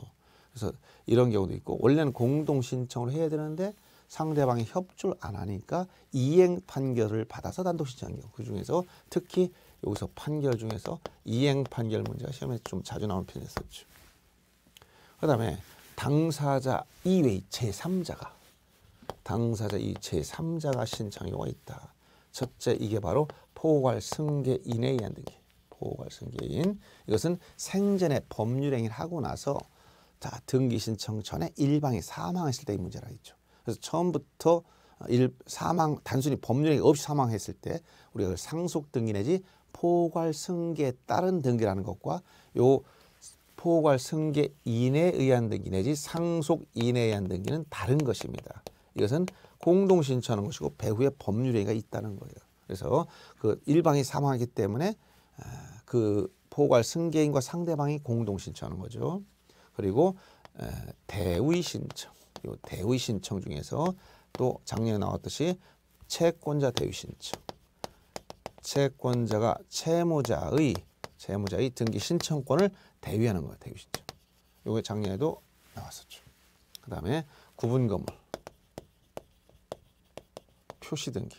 그래서 이런 경우도 있고 원래는 공동 신청을 해야 되는데 상대방이 협조를 안 하니까 이행 판결을 받아서 단독신청이요. 그 중에서 특히 여기서 판결 중에서 이행 판결 문제가 시험에 좀 자주 나오는 편이었었죠. 그 다음에 당사자 이외의 제3자가 당사자 이 제3자가 신청 경우가 있다. 첫째 이게 바로 포괄 승계인에 의한 등기. 포괄 승계인 이것은 생전에 법률 행위를 하고 나서 자 등기 신청 전에 일방이 사망했을 때의 문제라 했죠. 그래서 처음부터 일 사망 단순히 법률이 없이 사망했을 때 우리가 상속 등기 내지 포괄 승계에 따른 등기라는 것과 요 포괄 승계 인에 의한 등기 내지 상속 인에 의한 등기는 다른 것입니다. 이것은 공동 신청하는 것이고 배후에 법률행위가 있다는 거예요. 그래서 그 일방이 사망하기 때문에 아, 그 포괄 승계인과 상대방이 공동 신청하는 거죠. 그리고 대위 신청. 요 대의 신청 중에서 또 작년에 나왔듯이 채권자 대의 신청. 채권자가 채무자의 채무자의 등기 신청권을 대위하는 거예요. 대위 신청. 요게 작년에도 나왔었죠. 그다음에 구분 건물 표시 등기.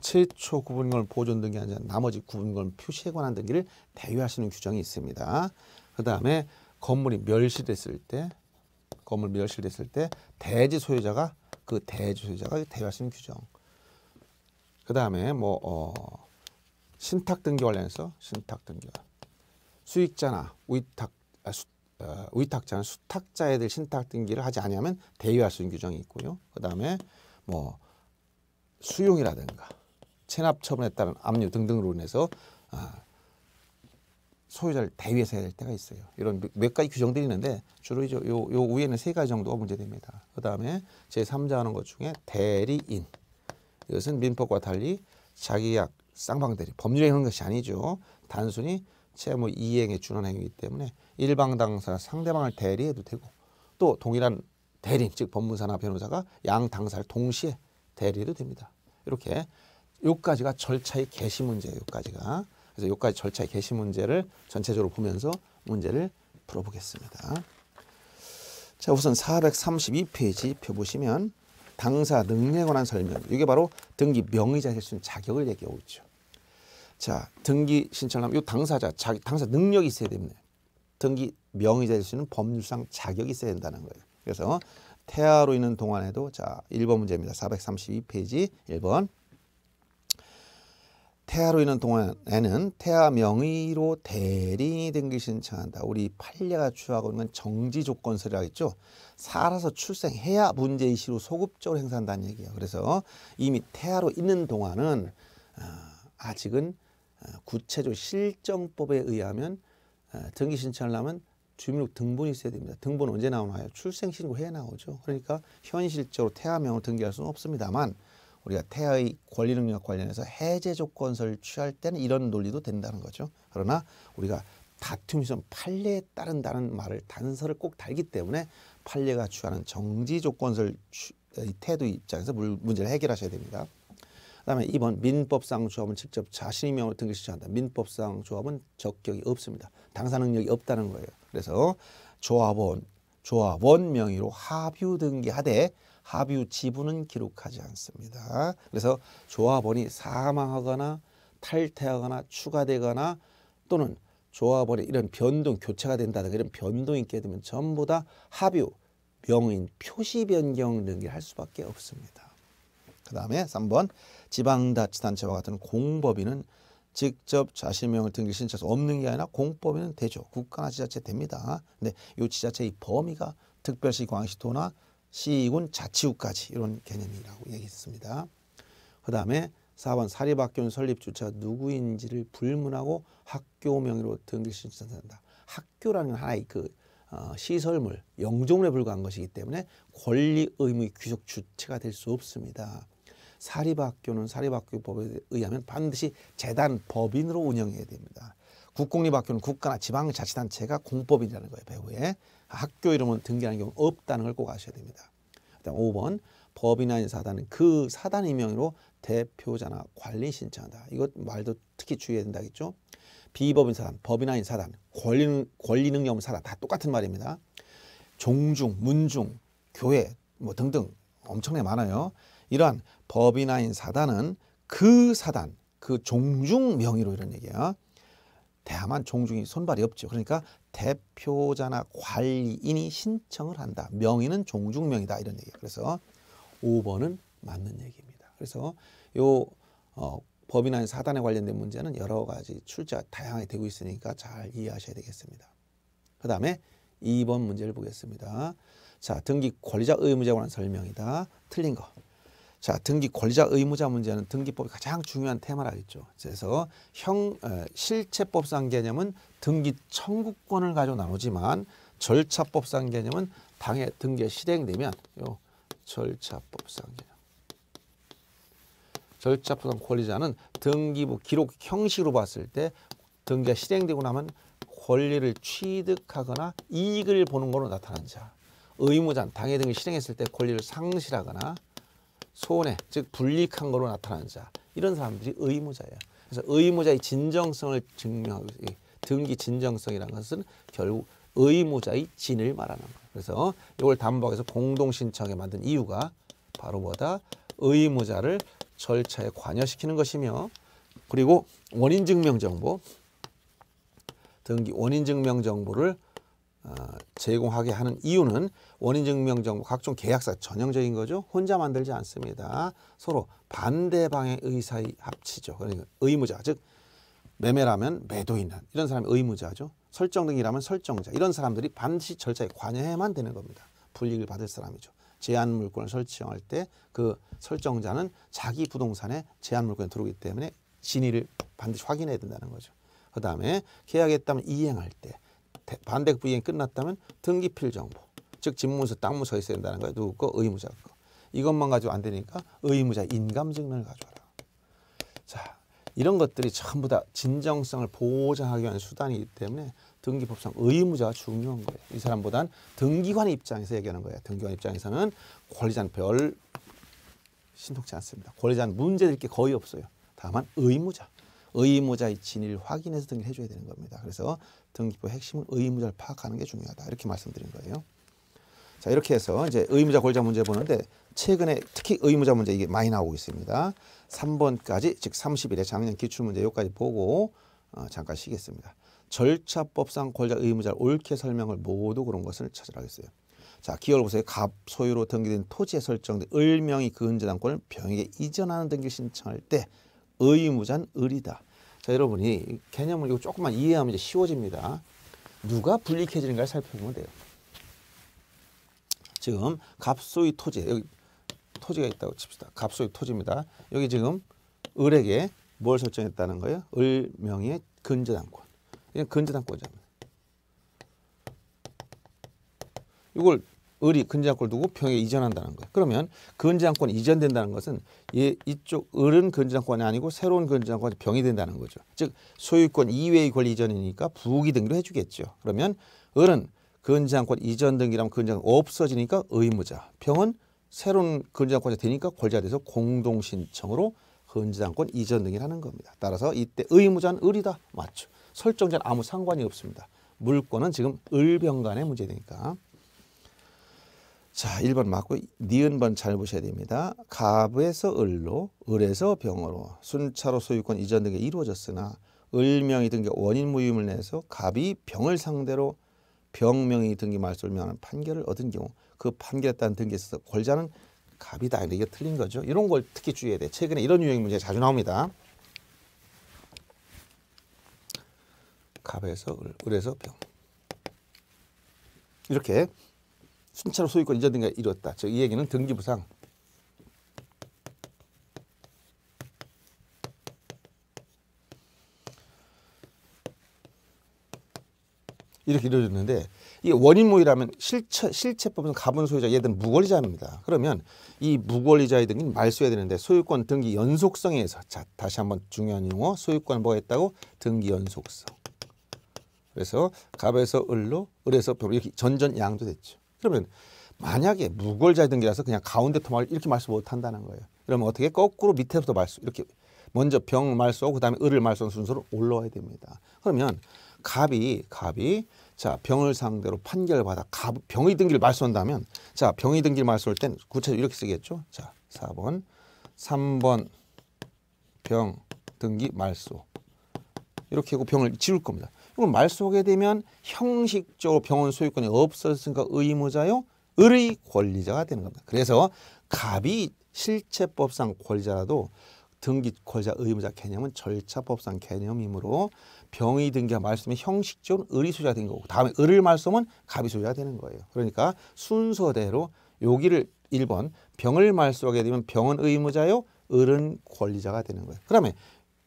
최초 구분 건물 보존 등기 아니라 나머지 구분 건물 표시에 관한 등기를 대위하시는 규정이 있습니다. 그다음에 건물이 멸시됐을 때 건물 멸실됐을 때 대지 소유자가 그 대지 소유자가 대여할수있는 규정. 그 다음에 뭐 어, 신탁 등기 관련해서 신탁 등기 수익자나 위탁 아, 수, 어, 위탁자는 수탁자에 들 신탁 등기를 하지 않니면 대여할 수 있는 규정이 있고요. 그 다음에 뭐 수용이라든가 체납 처분에 따른 압류 등등으로 인해서 아, 소유자를 대위해서 해야 될 때가 있어요. 이런 몇 가지 규정들이 있는데 주로 이제 요, 요 위에는 세 가지 정도가 문제됩니다. 그 다음에 제3자 하는 것 중에 대리인. 이것은 민법과 달리 자기약 쌍방대리 법률에 하는 것이 아니죠. 단순히 채무 이행에 준한 행위이기 때문에 일방 당사 상대방을 대리해도 되고 또 동일한 대리인 즉 법무사나 변호사가 양 당사를 동시에 대리해도 됩니다. 이렇게 요까지가 절차의 개시 문제예요. 요까지가. 그래서 여기까지 절차의 개시 문제를 전체적으로 보면서 문제를 풀어보겠습니다. 자 우선 432페이지 펴보시면 당사 능력에 관한 설명 이게 바로 등기 명의자 될 수 있는 자격을 얘기하고 있죠. 자 등기 신청하면 이 당사자 자, 당사 능력이 있어야 됩니다. 등기 명의자 될수 있는 법률상 자격이 있어야 된다는 거예요. 그래서 태아로 있는 동안에도 자 1번 문제입니다. 432페이지 1번 태아로 인한 동안에는 태아 명의로 대리인이 된것 신청한다. 우리 판례가 추하고 있는 정지 조건설이라고 했죠. 살아서 출생해야 문제의식으로 소급적으로 행사한다는 얘기예요. 그래서 이미 태아로 있는 동안은 어, 아직은 어, 구체적 실정법에 의하면 어, 등기 신청을 하면 주민록 등본이 있어야 됩니다. 등본 언제 나오나요? 출생신고 해야 나오죠. 그러니까 현실적으로 태아명으로 등기할 수는 없습니다만 우리가 태아의 권리 능력 관련해서 해제 조건서를 취할 때는 이런 논리도 된다는 거죠. 그러나 우리가 다툼이선 판례에 따른다는 말을 단서를 꼭 달기 때문에 판례가 취하는 정지 조건설 태도 입장에서 문제를 해결하셔야 됩니다. 그다음에 이번 민법상 조합은 직접 자신의 명을 등기시켜야 한다. 민법상 조합은 적격이 없습니다. 당사 능력이 없다는 거예요. 그래서 조합원, 조합원 명의로 합유 등기하되 합유 지분은 기록하지 않습니다. 그래서 조합원이 사망하거나 탈퇴하거나 추가되거나 또는 조합원의 이런 변동, 교체가 된다든가 이런 변동이 있게 되면 전부 다 합유, 명인, 표시 변경 등을 할 수밖에 없습니다. 그 다음에 3번 지방자치단체와 같은 공법인은 직접 자신명을 등기 신청서 없는 게 아니라 공법인은 되죠. 국가나 지자체 됩니다. 근데 이 지자체의 범위가 특별시 광시도나 시군 자치구까지 이런 개념이라고 얘기했습니다. 그 다음에 4번 사립학교는 설립조차 누구인지를 불문하고 학교 명의로 등기를 신청한다. 학교라는 하나의 그 어, 시설물, 영종에 불과한 것이기 때문에 권리 의무 의 귀속 주체가 될 수 없습니다. 사립학교는 사립학교법에 의하면 반드시 재단 법인으로 운영해야 됩니다. 국공립학교는 국가나 지방자치단체가 공법이라는 거예요. 배후에 학교 이름은 등기하는 경우 없다는 걸 꼭 아셔야 됩니다. 그다음 5번 법이나 사단은 그 사단 임명으로 대표자나 관리 신청한다. 이것 말도 특히 주의해야 된다겠죠. 비법인 사단, 법이나 사단, 권리, 권리능력 사단 다 똑같은 말입니다. 종중, 문중, 교회 뭐 등등 엄청나게 많아요. 이러한 법이나 사단은 그 사단, 그 종중 명의로 이런 얘기야. 대만 종중이 손발이 없죠. 그러니까 대표자나 관리인이 신청을 한다. 명의는 종중명이다 이런 얘기예요. 그래서 5번은 맞는 얘기입니다. 그래서 요 어, 법이나 사단에 관련된 문제는 여러 가지 출제가 다양하게 되고 있으니까 잘 이해하셔야 되겠습니다. 그 다음에 2번 문제를 보겠습니다. 자, 등기 권리자 의무자에 관한 설명이다. 틀린 거. 자, 등기 권리자 의무자 문제는 등기법이 가장 중요한 테마라겠죠. 그래서 형 에, 어, 실체법상 개념은 등기 청구권을 가지고 나오지만 절차법상 개념은 당해 등기 실행되면 요 절차법상 개념. 절차법상 권리자는 등기부 기록 형식으로 봤을 때 등기가 실행되고 나면 권리를 취득하거나 이익을 보는 것으로 나타난 자. 의무자는 당해 등기 실행했을 때 권리를 상실하거나 손해, 즉불리한걸로 나타나는 자. 이런 사람들이 의무자예요. 그래서 의무자의 진정성을 증명하고 등기 진정성이라는 것은 결국 의무자의 진을 말하는 거예요. 그래서 이걸 담보해서 공동신청에 만든 이유가 바로 뭐다? 의무자를 절차에 관여시키는 것이며 그리고 원인증명정보 등기 원인증명정보를 아, 제공하게 하는 이유는 원인증명 정보 각종 계약사 전형적인 거죠. 혼자 만들지 않습니다. 서로 반대방의 의사의 합치죠. 그러니까 의무자 즉 매매라면 매도인한 이런 사람이 의무자죠. 설정 등이라면 설정자 이런 사람들이 반드시 절차에 관여해야만 되는 겁니다. 불이익을 받을 사람이죠. 제한 물건을 설정할 때 그 설정자는 자기 부동산에 제한 물건이 들어오기 때문에 진위를 반드시 확인해야 된다는 거죠. 그 다음에 계약했다면 이행할 때 반대 부인이 끝났다면 등기필 정보 즉집문서땅문서가 있어야 된다는 거야 누구 거 의무자 거 이것만 가지고 안 되니까 의무자 인감증명을 가져와라 자 이런 것들이 전부 다 진정성을 보장하기 위한 수단이기 때문에 등기법상 의무자가 중요한 거예요 이 사람보단 등기관 입장에서 얘기하는 거예요 등기관 입장에서는 권리자는 별 신통치 않습니다 권리자는 문제될 게 거의 없어요 다만 의무자 의무자의 진위를 확인해서 등기를 해줘야 되는 겁니다. 그래서 등기부 핵심 은 의무자를 파악하는 게 중요하다. 이렇게 말씀드린 거예요. 자, 이렇게 해서 이제 의무자 골자 문제 보는데 최근에 특히 의무자 문제 이게 많이 나오고 있습니다. 3번까지 즉 30일에 작년 기출 문제 요까지 보고 어, 잠깐 쉬겠습니다. 절차법상 골자 의무자 를 옳게 설명을 모두 그런 것을 찾으라겠어요. 자, 기호를 보세요. 갑 소유로 등기된 토지에 설정된 을명이 그은재당권을 병에게 이전하는 등기 신청할 때 의무자는 을이다. 자, 여러분이 개념을 이거 조금만 이해하면 이제 쉬워집니다. 누가 불리해지는가를 살펴보면 돼요. 지금 갑소의 토지, 여기 토지가 있다고 칩시다. 갑소의 토지입니다. 여기 지금 을에게 뭘 설정했다는 거예요? 을명의 근저당권. 이건 근저당권이잖아요. 이걸 을이 근저당권을 두고 병에 이전한다는 거예요. 그러면 근저당권이 이전된다는 것은 이, 이쪽 을은 근저당권이 아니고 새로운 근저당권이 병이 된다는 거죠. 즉 소유권 이외의 권리 이전이니까 부기 등기를 해주겠죠. 그러면 을은 근저당권 이전 등기라면 근장당 없어지니까 의무자, 병은 새로운 근저당권이 되니까 권리가 돼서 공동 신청으로 근저당권 이전 등기를 하는 겁니다. 따라서 이때 의무자는 을이다. 맞죠. 설정자는 아무 상관이 없습니다. 물권은 지금 을 병간의 문제되니까. 자, 1번 맞고 니은 번 잘 보셔야 됩니다. 갑에서 을로, 을에서 병으로, 순차로 소유권 이전 등이 이루어졌으나 을명이 등기 원인 무임을 내서 갑이 병을 상대로 병명이 등기 말소명하는 판결을 얻은 경우 그 판결에 따른 등기에 있어서 권자는 갑이다. 이게 틀린 거죠. 이런 걸 특히 주의해야 돼. 최근에 이런 유형 문제 자주 나옵니다. 갑에서 을, 을에서 병. 이렇게 순차로 소유권 이전 등가 이뤘다. 즉이 얘기는 등기부상 이렇게 이루어졌는데 이 원인 모의라면 실체 실체법은 가본 소유자 얘들은 무권리자입니다. 그러면 이 무권리자의 등기 말소해야 되는데 소유권 등기 연속성에 서자 다시 한번 중요한 용어 소유권 뭐가 있다고 등기 연속성. 그래서 갑에서 을로 을에서 별 이렇게 전전양도 됐죠. 그러면 만약에 무골자등기라서 그냥 가운데 토막을 이렇게 말수 못한다는 거예요. 그러면 어떻게 거꾸로 밑에부터 말수 이렇게 먼저 병 말소 그다음에 을을 말소 순서로 올라와야 됩니다. 그러면 갑이 갑이 자 병을 상대로 판결받아 갑 병의 등기를 말소한다면 자 병의 등기를 말소할 땐 구체적으로 이렇게 쓰겠죠. 자 4번 3번 병 등기 말소 이렇게 하고 병을 지울 겁니다. 그럼 말 속에 되면 형식적으로 병원 소유권이 없었으니까 의무자요. 을의 권리자가 되는 겁니다. 그래서 갑이 실체법상 권리자라도 등기 권리자 의무자 개념은 절차법상 개념이므로 병의 등기가 말소면 형식적으로 을이 소유자 된 거고 다음에 을을 말소면 갑이 소유자 되는 거예요. 그러니까 순서대로 여기를 1번 병을 말소하게 되면 병은 의무자요 을은 권리자가 되는 거예요. 그다음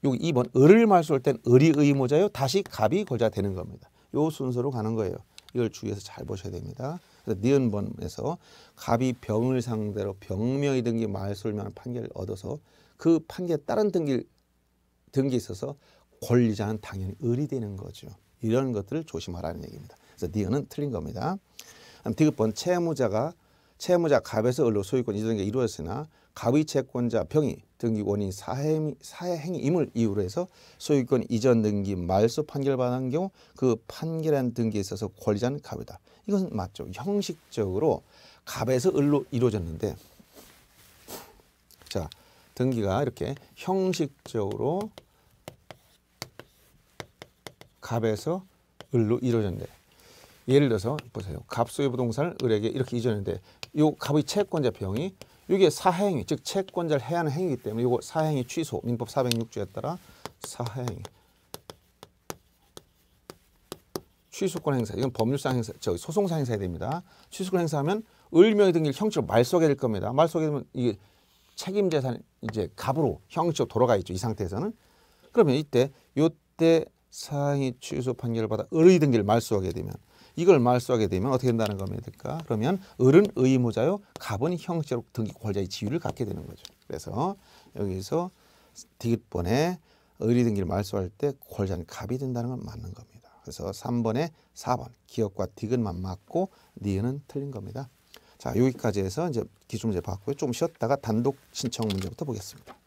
여기 2번 을을 말소할 땐 을이 의무자요. 다시 갑이 걸자 되는 겁니다. 요 순서로 가는 거예요. 이걸 주의해서 잘 보셔야 됩니다. 그래서 니은 번에서 갑이 병을 상대로 병명이 등기 말술면 판결을 얻어서 그 판결에 따른 등기 등기 있어서 권리자는 당연히 을이 되는 거죠. 이런 것들을 조심하라는 얘기입니다. 그래서 니은은 틀린 겁니다. 디귿번 채무자가 채무자 갑에서 을로 소유권 이전이 이루어졌으나 가의 채권자 병이 등기 원인 사행, 해위임을 이유로 해서 소유권 이전 등기 말소 판결 받은 경우 그 판결한 등기에 있어서 권리자는 갑이다. 이것은 맞죠. 형식적으로 갑에서 을로 이루어졌는데 자 등기가 이렇게 형식적으로 갑에서 을로 이루어졌는데 예를 들어서 보세요. 갑 소유 부동산을 을에게 이렇게 이전했는데 요 갑의 채권자 병이 이게 사행위, 즉 채권자를 해야 하는 행위이기 때문에 이거 사행위 취소, 민법 406조에 따라 사행위. 취소권 행사, 이건 법률상 행사, 저 소송상 행사해야 됩니다. 취소권 행사하면 을명이 등기를 형식으로 말소하게 될 겁니다. 말소하게 되면 이게 책임재산 이제 갑으로 형식으로 돌아가 있죠. 이 상태에서는. 그러면 이때, 요때 사항이 취소 판결을 받아 을의 등기를 말소하게 되면 이걸 말소하게 되면 어떻게 된다는 겁니까? 그러면 을은 의무자요, 갑은 형식적 등기 권자의 지위를 갖게 되는 거죠. 그래서 여기서 디번에 을이 등기를 말소할 때 권자는 갑이 된다는 건 맞는 겁니다. 그래서 3번에 4번 기억과 디귿만 맞고 니은은 틀린 겁니다. 자 여기까지 해서 이제 기출 문제 봤고요. 좀 쉬었다가 단독 신청 문제부터 보겠습니다.